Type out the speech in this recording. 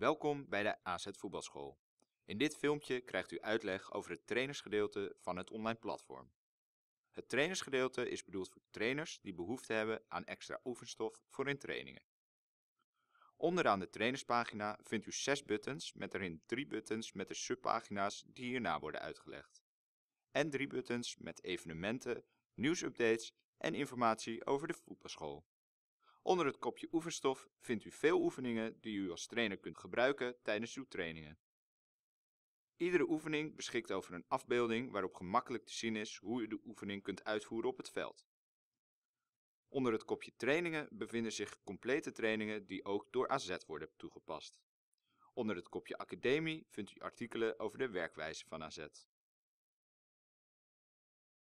Welkom bij de AZ Voetbalschool. In dit filmpje krijgt u uitleg over het trainersgedeelte van het online platform. Het trainersgedeelte is bedoeld voor trainers die behoefte hebben aan extra oefenstof voor hun trainingen. Onderaan de trainerspagina vindt u zes buttons met erin drie buttons met de subpagina's die hierna worden uitgelegd. En drie buttons met evenementen, nieuwsupdates en informatie over de voetbalschool. Onder het kopje oefenstof vindt u veel oefeningen die u als trainer kunt gebruiken tijdens uw trainingen. Iedere oefening beschikt over een afbeelding waarop gemakkelijk te zien is hoe u de oefening kunt uitvoeren op het veld. Onder het kopje trainingen bevinden zich complete trainingen die ook door AZ worden toegepast. Onder het kopje academie vindt u artikelen over de werkwijze van AZ.